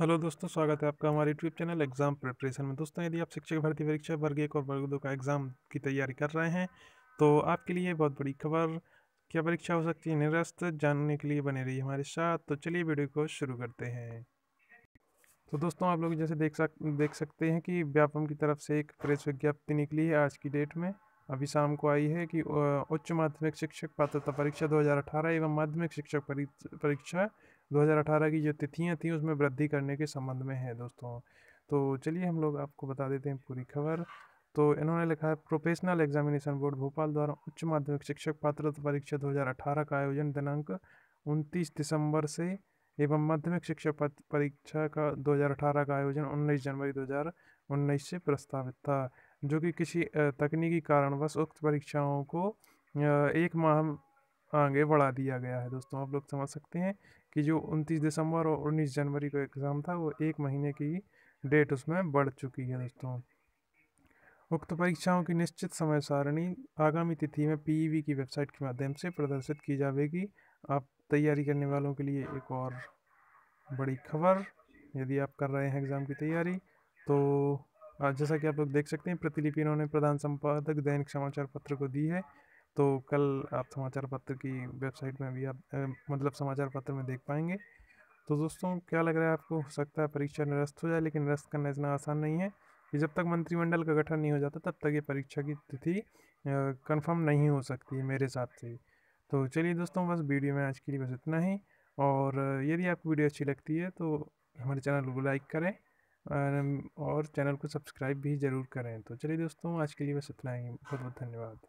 hello दोस्तों स्वागत है आपका हमारे यूट्यूब चैनल एग्जाम प्रिपरेशन में दोस्तों यदि आप शिक्षक भर्ती परीक्षा वर्ग एक और वर्ग दो का एग्ज़ाम की तैयारी कर रहे हैं तो आपके लिए बहुत बड़ी खबर क्या परीक्षा हो सकती है निरस्त जानने के लिए बने रही हमारे साथ तो चलिए वीडियो को शुरू करते हैं तो दोस्तों आप लोग जैसे देख सक देख सकते हैं कि व्यापम की तरफ से एक प्रेस विज्ञप्ति निकली है आज की डेट में अभी शाम को आई है कि उच्च माध्यमिक शिक्षक पात्रता परीक्षा 2018 एवं माध्यमिक शिक्षक परीक्षा 2018 की जो तिथियां थी उसमें वृद्धि करने के संबंध में है दोस्तों तो चलिए हम लोग आपको बता देते हैं पूरी खबर तो इन्होंने लिखा है प्रोफेशनल एग्जामिनेशन बोर्ड भोपाल द्वारा उच्च माध्यमिक शिक्षक पात्रता परीक्षा 2018 का आयोजन दिनांक 29 दिसंबर से एवं माध्यमिक शिक्षक परीक्षा का 2018 का आयोजन 19 जनवरी 2019 से प्रस्तावित था जो कि किसी तकनीकी कारणवश उक्त परीक्षाओं को एक माह आगे बढ़ा दिया गया है दोस्तों आप लोग समझ सकते हैं कि जो 29 दिसंबर और 19 जनवरी का एग्ज़ाम था वो एक महीने की डेट उसमें बढ़ चुकी है दोस्तों उक्त परीक्षाओं की निश्चित समय सारणी आगामी तिथि में पीईवी की वेबसाइट के माध्यम से प्रदर्शित की जाएगी आप तैयारी करने वालों के लिए एक और बड़ी खबर यदि आप कर रहे हैं एग्ज़ाम की तैयारी तो जैसा कि आप लोग देख सकते हैं प्रतिलिपि इन्होंने प्रधान संपादक दैनिक समाचार पत्र को दी है तो कल आप समाचार पत्र की वेबसाइट में भी आप मतलब समाचार पत्र में देख पाएंगे तो दोस्तों क्या लग रहा है आपको हो सकता है परीक्षा निरस्त हो जाए लेकिन निरस्त करना इतना आसान नहीं है कि जब तक मंत्रिमंडल का गठन नहीं हो जाता तब तक ये परीक्षा की तिथि कंफर्म नहीं हो सकती है मेरे हिसाब से तो चलिए दोस्तों बस वीडियो में आज के लिए बस इतना ही और यदि आपको वीडियो अच्छी लगती है तो हमारे चैनल को लाइक करें और चैनल को सब्सक्राइब भी ज़रूर करें तो चलिए दोस्तों आज के लिए बस इतना ही बहुत बहुत धन्यवाद